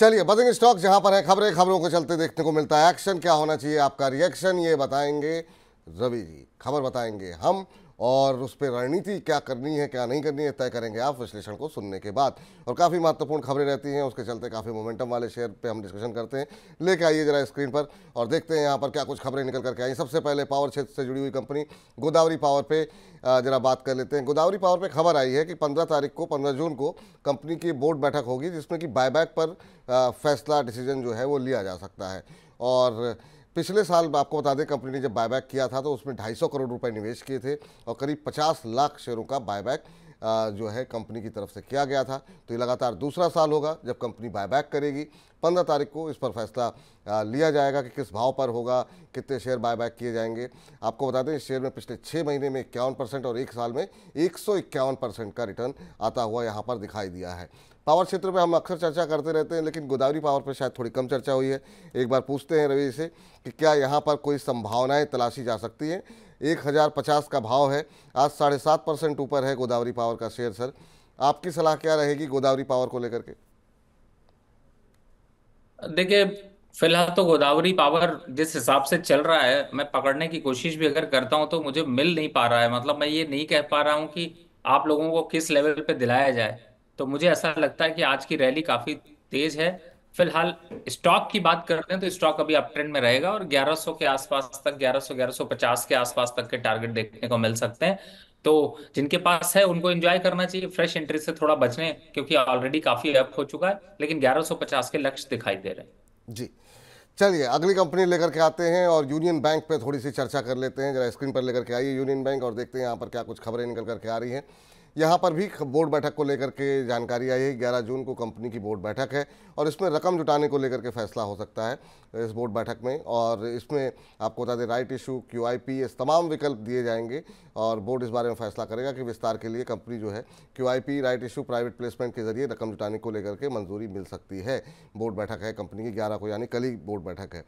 चलिए बजेंगे स्टॉक जहां पर है खबरें खबरों को चलते देखने को मिलता है एक्शन क्या होना चाहिए आपका रिएक्शन ये बताएंगे रवि जी खबर बताएंगे हम और उस पर रणनीति क्या करनी है क्या नहीं करनी है तय करेंगे आप विश्लेषण को सुनने के बाद और काफ़ी महत्वपूर्ण खबरें रहती हैं उसके चलते काफ़ी मोमेंटम वाले शेयर पे हम डिस्कशन करते हैं लेके आइए जरा स्क्रीन पर और देखते हैं यहाँ पर क्या कुछ खबरें निकल करके आई सबसे पहले पावर क्षेत्र से जुड़ी हुई कंपनी गोदावरी पावर पे जरा बात कर लेते हैं गोदावरी पावर पर खबर आई है कि पंद्रह तारीख को पंद्रह जून को कंपनी की बोर्ड बैठक होगी जिसमें कि बायबैक पर फैसला डिसीजन जो है वो लिया जा सकता है और पिछले साल आपको बता दें कंपनी ने जब बायबैक किया था तो उसमें 250 करोड़ रुपए निवेश किए थे और करीब 50 लाख शेयरों का बायबैक जो है कंपनी की तरफ से किया गया था तो ये लगातार दूसरा साल होगा जब कंपनी बायबैक करेगी पंद्रह तारीख को इस पर फैसला लिया जाएगा कि किस भाव पर होगा कितने शेयर बायबैक किए जाएंगे आपको बता दें इस शेयर में पिछले छः महीने में इक्यावन परसेंट और एक साल में एक परसेंट का रिटर्न आता हुआ यहाँ पर दिखाई दिया है पावर क्षेत्र पे हम अक्सर चर्चा करते रहते हैं लेकिन गोदावरी पावर पर शायद थोड़ी कम चर्चा हुई है एक बार पूछते हैं रवि से कि क्या यहाँ पर कोई संभावनाएं तलाशी जा सकती हैं एक हज़ार पचास का भाव है आज साढ़े सात परसेंट ऊपर है गोदावरी पावर का शेयर सर आपकी सलाह क्या रहेगी गोदावरी पावर को लेकर के देखिए फिलहाल तो गोदावरी पावर जिस हिसाब से चल रहा है मैं पकड़ने की कोशिश भी अगर करता हूं तो मुझे मिल नहीं पा रहा है मतलब मैं ये नहीं कह पा रहा हूं कि आप लोगों को किस लेवल पे दिलाया जाए तो मुझे ऐसा लगता है कि आज की रैली काफी तेज है फिलहाल स्टॉक की बात करते हैं तो स्टॉक अभी अप ट्रेंड में रहेगा और 1100 के आसपास तक 1100 1150 के आसपास तक के टारगेट देखने को मिल सकते हैं तो जिनके पास है उनको एंजॉय करना चाहिए फ्रेश एंट्री से थोड़ा बचने क्योंकि ऑलरेडी काफी अप हो चुका है लेकिन 1150 के लक्ष्य दिखाई दे रहे हैं जी चलिए अगली कंपनी लेकर के आते हैं और यूनियन बैंक पे थोड़ी सी चर्चा कर लेते हैं जरा स्क्रीन पर लेकर के आइए यूनियन बैंक और देखते हैं यहाँ पर क्या कुछ खबरें निकल करके आ रही हैं यहाँ पर भी बोर्ड बैठक को लेकर के जानकारी आई है ग्यारह जून को कंपनी की बोर्ड बैठक है और इसमें रकम जुटाने को लेकर के फैसला हो सकता है इस बोर्ड बैठक में और इसमें आपको बता दें right issue Q I P तमाम विकल्प दिए जाएंगे और बोर्ड इस बारे में फैसला करेगा कि विस्तार के लिए कंपनी जो है Q I P right issue private placement के जरिए रकम जुटाने को लेकर के मंजूरी मिल सकती है बोर्ड बैठक है कंपनी की ग्यारह को यानी कल ही बोर्ड बैठक है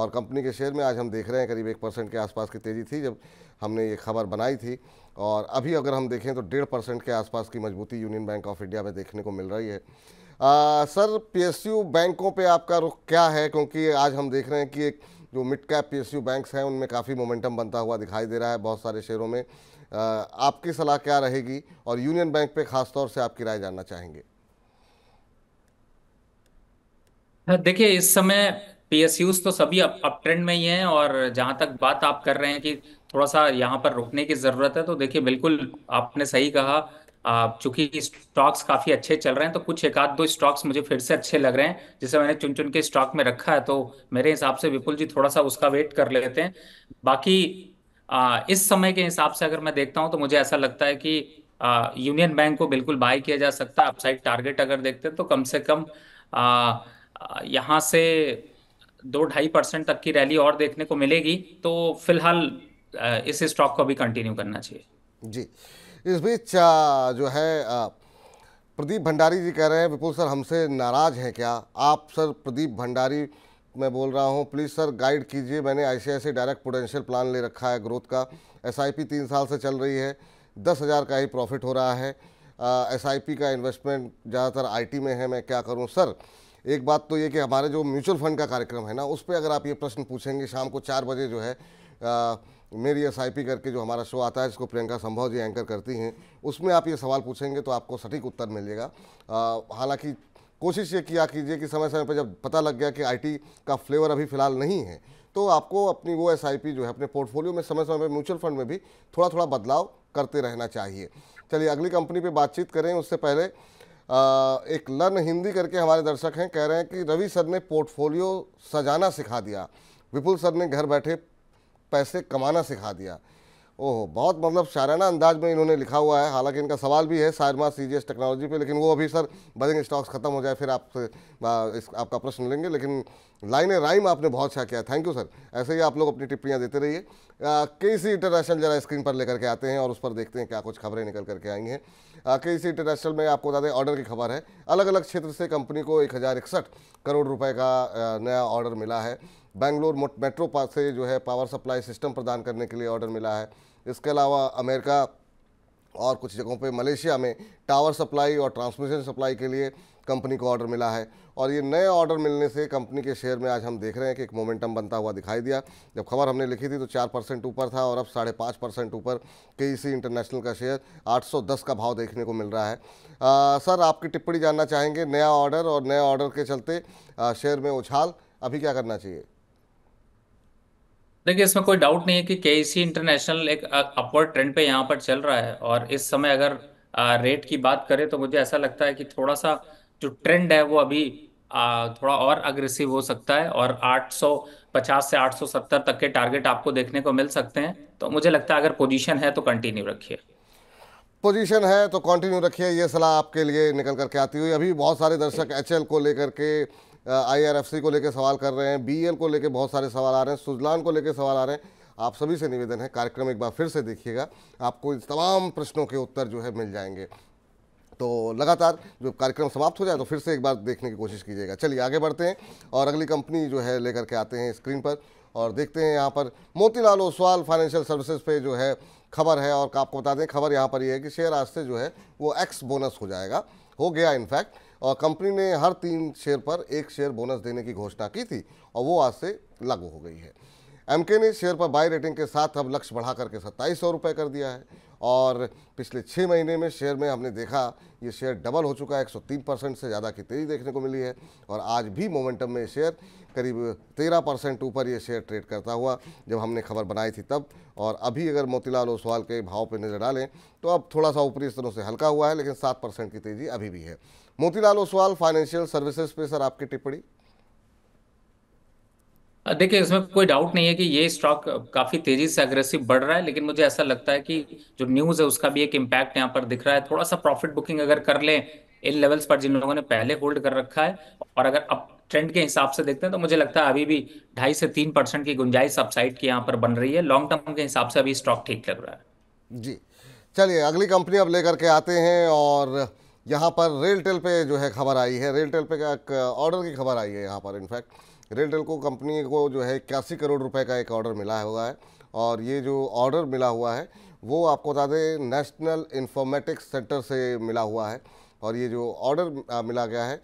और कंपनी के शेयर में आज हम देख रहे हैं करीब एक परसेंट के आसपास की तेज़ी थी जब हमने ये खबर बनाई थी और अभी अगर हम देखें तो डेढ़ परसेंट के आसपास की मजबूती यूनियन बैंक ऑफ इंडिया में देखने को मिल रही है आ, सर पीएसयू बैंकों पे आपका रुख क्या है क्योंकि आज हम देख रहे हैं कि एक जो mid cap P S banks हैं उनमें काफ़ी मोमेंटम बनता हुआ दिखाई दे रहा है बहुत सारे शेयरों में आ, आपकी सलाह क्या रहेगी और यूनियन बैंक पे खासतौर से आपकी राय जानना चाहेंगे हाँ, देखिए इस समय पी तो सभी अप, अप ट्रेंड में ही हैं और जहां तक बात आप कर रहे हैं कि थोड़ा सा यहाँ पर रुकने की ज़रूरत है तो देखिए बिल्कुल आपने सही कहा चूंकि स्टॉक्स काफ़ी अच्छे चल रहे हैं तो कुछ एक आध दो स्टॉक्स मुझे फिर से अच्छे लग रहे हैं जिसे मैंने चुन चुन के स्टॉक में रखा है तो मेरे हिसाब से विपुल जी थोड़ा सा उसका वेट कर लेते हैं बाकी आ, इस समय के हिसाब से अगर मैं देखता हूँ तो मुझे ऐसा लगता है कि यूनियन बैंक को बिल्कुल बाय किया जा सकता है अपसाइड टारगेट अगर देखते हैं तो कम से कम यहाँ से दो ढाई परसेंट तक की रैली और देखने को मिलेगी तो फिलहाल इस स्टॉक को भी कंटिन्यू करना चाहिए जी इस बीच जो है प्रदीप भंडारी जी कह रहे हैं विपुल सर हमसे नाराज हैं क्या आप सर प्रदीप भंडारी मैं बोल रहा हूं प्लीज़ सर गाइड कीजिए मैंने ऐसे डायरेक्ट पोटेंशियल प्लान ले रखा है ग्रोथ का एसआईपी तीन साल से चल रही है दस हज़ार का ही प्रॉफिट हो रहा है एसआईपी का इन्वेस्टमेंट ज़्यादातर आईटी में है मैं क्या करूं सर एक बात तो ये कि हमारे जो म्यूचुअल फंड का कार्यक्रम है ना उस पर अगर आप ये प्रश्न पूछेंगे शाम को चार बजे जो है आ, तो मेरी एस आई पी करके जो हमारा शो आता है जिसको प्रियंका संभव जी एंकर करती हैं उसमें आप ये सवाल पूछेंगे तो आपको सटीक उत्तर मिलेगा हालांकि कोशिश ये किया कीजिए कि समय समय पर जब पता लग गया कि आईटी का फ्लेवर अभी फ़िलहाल नहीं है तो आपको अपनी वो एस जो है अपने पोर्टफोलियो में समय समय पर म्यूचुअल फंड में भी थोड़ा थोड़ा बदलाव करते रहना चाहिए चलिए अगली कंपनी पर बातचीत करें उससे पहले एक लर्न हिंदी करके हमारे दर्शक हैं कह रहे हैं कि रवि सर ने पोर्टफोलियो सजाना सिखा दिया विपुल सर ने घर बैठे पैसे कमाना सिखा दिया ओह बहुत मतलब शायराना अंदाज में इन्होंने लिखा हुआ है हालांकि इनका सवाल भी है सारमा सी टेक्नोलॉजी पे लेकिन वो अभी सर बजेंगे स्टॉक्स खत्म हो जाए फिर आपसे आपका प्रश्न लेंगे लेकिन लाइन राइम आपने बहुत अच्छा किया थैंक यू सर ऐसे ही आप लोग अपनी टिप्पणियाँ देते रहिए के सी इंटरनेशनल जरा स्क्रीन पर लेकर के आते हैं और उस पर देखते हैं क्या कुछ खबरें निकल करके आई हैं के सी इंटरनेशनल में आपको बता दें ऑर्डर की खबर है अलग अलग क्षेत्र से कंपनी को एक करोड़ रुपये का नया ऑर्डर मिला है बेंगलोर मेट्रो पास से जो है पावर सप्लाई सिस्टम प्रदान करने के लिए ऑर्डर मिला है इसके अलावा अमेरिका और कुछ जगहों पे मलेशिया में टावर सप्लाई और ट्रांसमिशन सप्लाई के लिए कंपनी को ऑर्डर मिला है और ये नए ऑर्डर मिलने से कंपनी के शेयर में आज हम देख रहे हैं कि एक मोमेंटम बनता हुआ दिखाई दिया जब खबर हमने लिखी थी तो चार परसेंट ऊपर था और अब साढ़े पाँच परसेंट ऊपर के ई इंटरनेशनल का शेयर 810 का भाव देखने को मिल रहा है आ, सर आपकी टिप्पणी जानना चाहेंगे नया ऑर्डर और नए ऑर्डर के चलते आ, शेयर में उछाल अभी क्या करना चाहिए देखिए इसमें कोई डाउट नहीं है कि के इंटरनेशनल e एक अपवर्ड ट्रेंड पे यहाँ पर चल रहा है और इस समय अगर रेट की बात करें तो मुझे ऐसा लगता है कि थोड़ा सा जो ट्रेंड है वो अभी आ, थोड़ा और अग्रेसिव हो सकता है और 850 से 870 तक के टारगेट आपको देखने को मिल सकते हैं तो मुझे लगता है अगर पोजिशन है तो कंटिन्यू रखिए पोजीशन है तो कंटिन्यू रखिए ये सलाह आपके लिए निकल करके आती हुई अभी बहुत सारे दर्शक एचएल को लेकर के आईआरएफसी को लेकर सवाल कर रहे हैं बीएल को लेकर बहुत सारे सवाल आ रहे हैं सुजलान को लेकर सवाल आ रहे हैं आप सभी से निवेदन है कार्यक्रम एक बार फिर से देखिएगा आपको इन तमाम प्रश्नों के उत्तर जो है मिल जाएंगे तो लगातार जो कार्यक्रम समाप्त हो जाए तो फिर से एक बार देखने की कोशिश कीजिएगा चलिए आगे बढ़ते हैं और अगली कंपनी जो है लेकर के आते हैं स्क्रीन पर और देखते हैं यहाँ पर मोतीलाल ओसवाल फाइनेंशियल सर्विसेज पे जो है खबर है और आपको बता दें खबर यहाँ पर यह है कि शेयर आज से जो है वो एक्स बोनस हो जाएगा हो गया इनफैक्ट और कंपनी ने हर तीन शेयर पर एक शेयर बोनस देने की घोषणा की थी और वो आज से लागू हो गई है एम ने शेयर पर बाई रेटिंग के साथ अब लक्ष्य बढ़ा करके सत्ताईस सौ रुपये कर दिया है और पिछले छः महीने में शेयर में हमने देखा ये शेयर डबल हो चुका है एक परसेंट से ज़्यादा की तेज़ी देखने को मिली है और आज भी मोमेंटम में शेयर करीब 13 परसेंट ऊपर ये शेयर ट्रेड करता हुआ जब हमने खबर बनाई थी तब और अभी अगर मोतीलाल ओसवाल के भाव पर नज़र डालें तो अब थोड़ा सा ऊपरी स्तरों से हल्का हुआ है लेकिन सात परसेंट की तेज़ी अभी भी है मोतीलाल ओसवाल फाइनेंशियल सर्विसेज पे सर आपकी टिप्पणी देखिए इसमें कोई डाउट नहीं है कि ये स्टॉक काफी तेजी से अग्रेसिव बढ़ रहा है लेकिन मुझे ऐसा लगता है कि जो न्यूज है उसका भी एक इम्पैक्ट यहाँ पर दिख रहा है थोड़ा सा प्रॉफिट बुकिंग अगर कर लें इन लेवल्स पर जिन लोगों ने पहले होल्ड कर रखा है और अगर अब ट्रेंड के हिसाब से देखते हैं तो मुझे लगता है अभी भी ढाई से तीन परसेंट की गुंजाइश अपसाइड की यहाँ पर बन रही है लॉन्ग टर्म के हिसाब से अभी स्टॉक ठीक लग रहा है जी चलिए अगली कंपनी अब लेकर के आते हैं और यहाँ पर रेलटेल पे जो है खबर आई है रेलटेल पे का ऑर्डर की खबर आई है यहाँ पर इनफैक्ट रेलटेल को कंपनी को जो है इक्यासी करोड़ रुपए का एक ऑर्डर मिला हुआ है और ये जो ऑर्डर मिला हुआ है वो आपको बता दें नेशनल इन्फॉर्मेटिक्स सेंटर से मिला हुआ है और ये जो ऑर्डर मिला गया है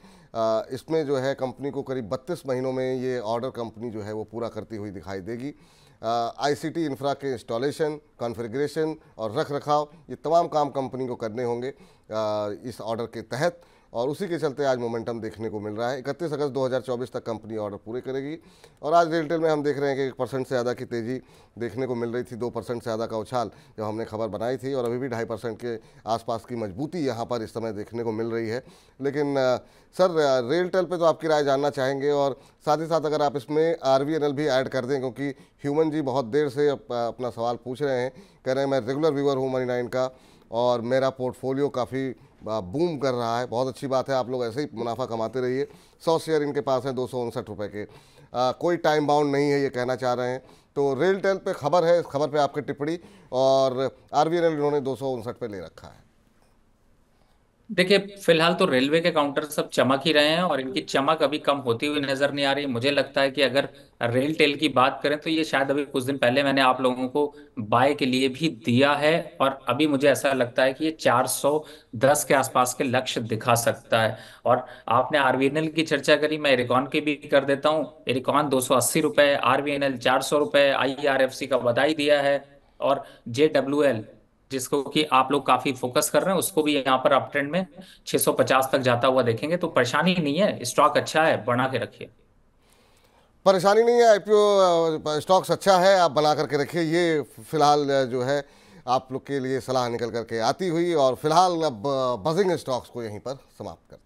इसमें जो है कंपनी को करीब बत्तीस महीनों में ये ऑर्डर कंपनी जो है वो पूरा करती हुई दिखाई देगी आईसीटी uh, इंफ्रा के इंस्टॉलेशन कॉन्फ़िगरेशन और रख रखाव ये तमाम काम कंपनी को करने होंगे आ, uh, इस ऑर्डर के तहत और उसी के चलते आज मोमेंटम देखने को मिल रहा है इकतीस अगस्त 2024 तक कंपनी ऑर्डर पूरे करेगी और आज रेलटेल में हम देख रहे हैं कि एक परसेंट से ज़्यादा की तेज़ी देखने को मिल रही थी दो परसेंट से ज़्यादा का उछाल जो हमने खबर बनाई थी और अभी भी ढाई परसेंट के आसपास की मजबूती यहाँ पर इस समय देखने को मिल रही है लेकिन सर रेलटेल पर तो आपकी राय जानना चाहेंगे और साथ ही साथ अगर आप इसमें आर भी ऐड कर दें क्योंकि ह्यूमन जी बहुत देर से अपना सवाल पूछ रहे हैं कह रहे हैं मैं रेगुलर व्यूअर हूँ मनी नाइन का और मेरा पोर्टफोलियो काफ़ी बूम कर रहा है बहुत अच्छी बात है आप लोग ऐसे ही मुनाफा कमाते रहिए सौ शेयर इनके पास हैं दो सौ उनसठ रुपये के आ, कोई टाइम बाउंड नहीं है ये कहना चाह रहे हैं तो रेल टेल पर खबर है इस खबर पर आपकी टिप्पणी और आर वी इन्होंने दो सौ उनसठ ले रखा है देखिए फिलहाल तो रेलवे के काउंटर सब चमक ही रहे हैं और इनकी चमक अभी कम होती हुई नजर नहीं आ रही मुझे लगता है कि अगर रेल टेल की बात करें तो ये शायद अभी कुछ दिन पहले मैंने आप लोगों को बाय के लिए भी दिया है और अभी मुझे ऐसा लगता है कि ये 410 के आसपास के लक्ष्य दिखा सकता है और आपने आरवीएनएल की चर्चा करी मैं एरिकॉन की भी कर देता हूँ एरिकॉन दो सौ अस्सी रुपए आरवीएनएल चार सौ रुपए का बधाई दिया है और जे डब्ल्यू एल जिसको कि आप लोग काफी फोकस कर रहे हैं उसको भी यहाँ पर अप ट्रेंड में 650 तक जाता हुआ देखेंगे तो परेशानी नहीं है स्टॉक अच्छा है बना के रखिए परेशानी नहीं है आईपीओ स्टॉक्स अच्छा है आप बना करके रखिए ये फिलहाल जो है आप लोग के लिए सलाह निकल करके आती हुई और फिलहाल अब बजिंग स्टॉक्स को यहीं पर समाप्त करते